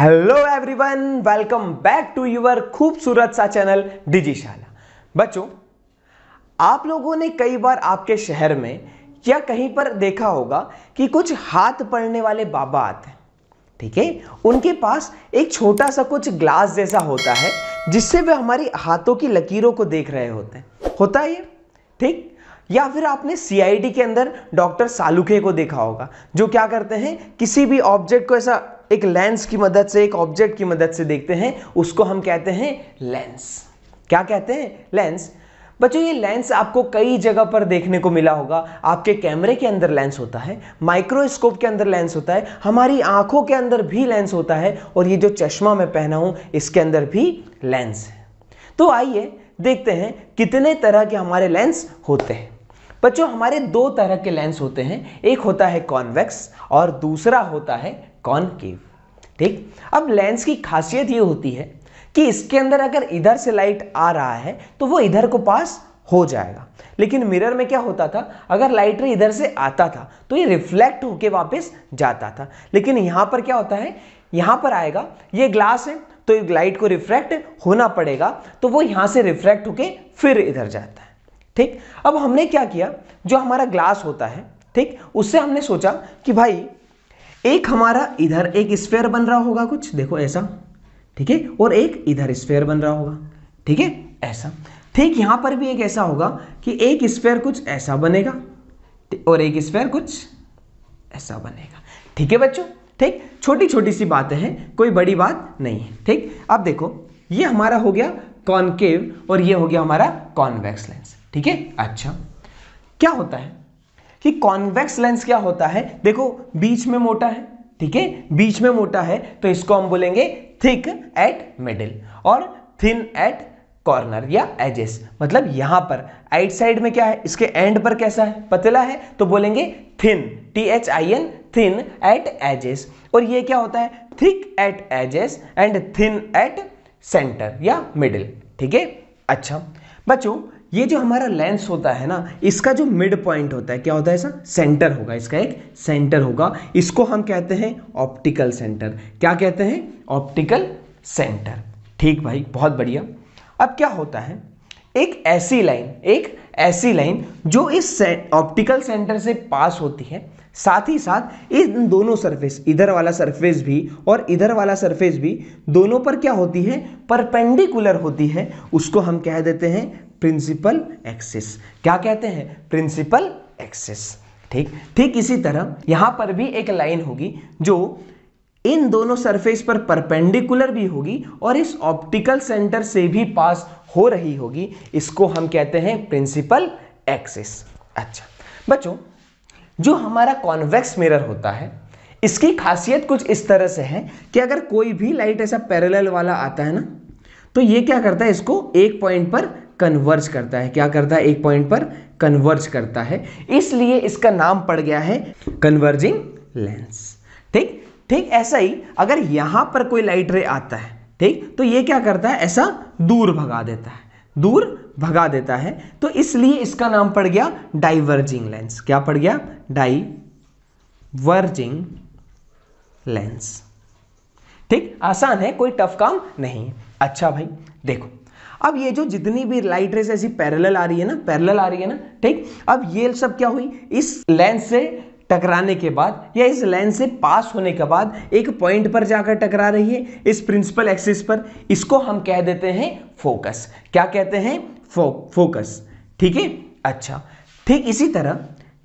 hello everyone welcome back to your खूबसूरत सा channel डिजीशाला बच्चों आप लोगों ने कई बार आपके शहर में या कहीं पर देखा होगा कि कुछ हाथ पड़ने वाले बाबा आते हैं ठीक है उनके पास एक छोटा सा कुछ ग्लास जैसा होता है जिससे वे हमारी हाथों की लकीरों को देख रहे होते हैं होता है ये ठीक या फिर आपने सीआईडी के अंदर डॉक्टर सालुखे को देखा होगा जो क्या करते हैं किसी भी ऑब्जेक्ट को ऐसा एक लेंस की मदद से एक ऑब्जेक्ट की मदद से देखते हैं उसको हम कहते हैं लेंस क्या कहते हैं लेंस बच्चों ये लेंस आपको कई जगह पर देखने को मिला होगा आपके कैमरे के अंदर लेंस होता है माइक्रोस्कोप के अंदर लेंस होता है हमारी आंखों के अंदर भी लेंस होता है और ये जो चश्मा मैं पहना हूं इसके अंदर भी लेंस है तो आइए देखते हैं कितने तरह के हमारे लेंस होते हैं बच्चों हमारे दो तरह के लेंस होते हैं एक होता है कॉन्वेक्स और दूसरा होता है कॉनकेव ठीक अब लेंस की खासियत ये होती है कि इसके अंदर अगर इधर से लाइट आ रहा है तो वो इधर को पास हो जाएगा लेकिन मिरर में क्या होता था अगर लाइट रे इधर से आता था तो ये रिफ्लेक्ट होके वापस जाता था लेकिन यहाँ पर क्या होता है यहां पर आएगा ये ग्लास है तो लाइट को रिफ्रैक्ट होना पड़ेगा तो वो यहाँ से रिफ्रैक्ट होके फिर इधर जाता है ठीक अब हमने क्या किया जो हमारा ग्लास होता है ठीक उससे हमने सोचा कि भाई एक हमारा इधर एक स्फेयर बन रहा होगा कुछ देखो ऐसा ठीक है और एक इधर स्फेयर बन रहा होगा ठीक है ऐसा ठीक यहां पर भी एक ऐसा होगा कि एक स्फेयर कुछ ऐसा बनेगा और एक स्फेयर कुछ ऐसा बनेगा ठीक है बच्चों ठीक छोटी छोटी सी बातें हैं कोई बड़ी बात नहीं है ठीक अब देखो ये हमारा हो गया कॉनकेव और ये हो गया हमारा कॉन्वेक्स लेंस ठीक है अच्छा क्या होता है कि कॉन्वेक्स लेंस क्या होता है देखो बीच में मोटा है ठीक है बीच में मोटा है तो इसको हम बोलेंगे थिक एट मिडिल और थिन एट कॉर्नर या एजेस मतलब यहां पर आइट साइड में क्या है इसके एंड पर कैसा है पतला है तो बोलेंगे thin T H I N thin at edges और ये क्या होता है thick at edges and thin at centre या मिडिल ठीक है अच्छा बच्चों ये जो हमारा लेंस होता है ना इसका जो मिड पॉइंट होता है क्या होता है सर सेंटर होगा इसका एक सेंटर होगा इसको हम कहते हैं ऑप्टिकल सेंटर क्या कहते हैं ऑप्टिकल सेंटर ठीक भाई बहुत बढ़िया अब क्या होता है एक ऐसी लाइन एक ऐसी लाइन जो इस ऑप्टिकल सेंटर से पास होती है साथ ही साथ इन दोनों सरफेस इधर वाला सरफेस भी और इधर वाला सरफेस भी दोनों पर क्या होती है परपेंडिकुलर होती है उसको हम कह देते हैं प्रिंसिपल एक्सिस क्या कहते हैं प्रिंसिपल एक्सिस ठीक ठीक इसी तरह यहां पर भी एक लाइन होगी जो इन दोनों सरफेस पर परपेंडिकुलर भी होगी और इस ऑप्टिकल सेंटर से भी पास हो रही होगी इसको हम कहते हैं प्रिंसिपल एक्सिस अच्छा बच्चों जो हमारा कॉन्वेक्स मिरर होता है इसकी खासियत कुछ इस तरह से है कि अगर कोई भी लाइट ऐसा पैरेलल वाला आता है ना तो ये क्या करता है इसको एक पॉइंट पर कन्वर्ज करता है क्या करता है एक पॉइंट पर कन्वर्ज करता है इसलिए इसका नाम पड़ गया है कन्वर्जिंग लेंस ठीक ठीक ऐसा ही अगर यहां पर कोई लाइट रे आता है ठीक तो ये क्या करता है ऐसा दूर भगा देता है दूर भगा देता है तो इसलिए इसका नाम पड़ गया डाइवर्जिंग लेंस क्या पड़ गया डाइवर्जिंग लेंस ठीक आसान है कोई टफ काम नहीं है अच्छा भाई देखो अब ये जो जितनी भी लाइट रेस ऐसी पैरेलल आ रही है ना पैरेलल आ रही है ना ठीक अब ये सब क्या हुई इस लेंस से टकराने के बाद या इस लेंस से पास होने के बाद एक पॉइंट पर जाकर टकरा रही है इस प्रिंसिपल एक्सिस पर इसको हम कह देते हैं फोकस क्या कहते हैं फो, फोकस ठीक है अच्छा ठीक इसी तरह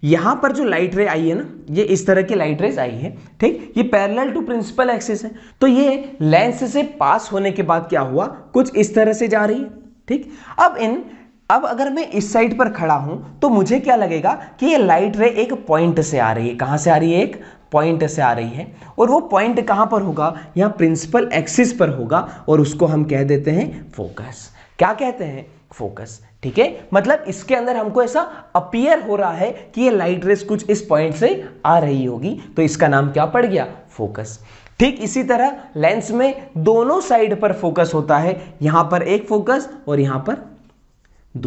यहां पर जो लाइट रे आई है ना ये इस तरह की लाइट रेज आई है ठीक ये पैरेलल टू प्रिंसिपल एक्सिस है तो ये लेंस से पास होने के बाद क्या हुआ कुछ इस तरह से जा रही है ठीक अब इन अब अगर मैं इस साइड पर खड़ा हूं तो मुझे क्या लगेगा कि ये लाइट रे एक पॉइंट से आ रही है कहां से आ रही है एक पॉइंट से आ रही है और वो पॉइंट कहां पर होगा यहां प्रिंसिपल एक्सिस पर होगा और उसको हम कह देते हैं फोकस क्या कहते हैं फोकस ठीक है मतलब इसके अंदर हमको ऐसा अपियर हो रहा है कि ये लाइट रेस कुछ इस पॉइंट से आ रही होगी तो इसका नाम क्या पड़ गया फोकस ठीक इसी तरह लेंस में दोनों साइड पर फोकस होता है यहां पर एक फोकस और यहां पर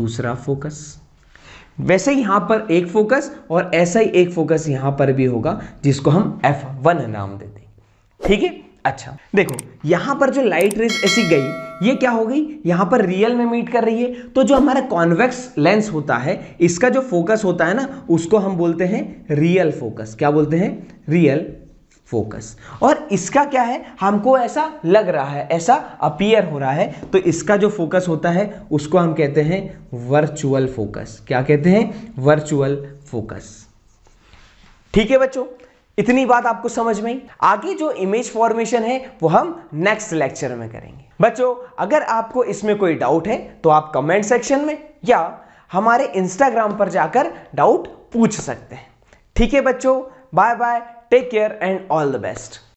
दूसरा फोकस वैसे यहां पर एक फोकस और ऐसा ही एक फोकस यहां पर भी होगा जिसको हम एफ वन नाम देते हैं ठीक है अच्छा देखो यहां पर जो लाइट रेस ऐसी गई ये क्या हो गई यहां पर रियल में मीट कर रही है तो जो हमारा कॉन्वेक्स लेंस होता है इसका जो फोकस होता है ना उसको हम बोलते हैं रियल फोकस क्या बोलते हैं रियल फोकस और इसका क्या है हमको ऐसा लग रहा है ऐसा अपियर हो रहा है तो इसका जो फोकस होता है उसको हम कहते हैं वर्चुअल फोकस क्या कहते हैं वर्चुअल फोकस ठीक है बच्चों इतनी बात आपको समझ में आगे जो इमेज फॉर्मेशन है वो हम नेक्स्ट लेक्चर में करेंगे बच्चों अगर आपको इसमें कोई डाउट है तो आप कमेंट सेक्शन में या हमारे इंस्टाग्राम पर जाकर डाउट पूछ सकते हैं ठीक है बच्चों bye bye take care and all the best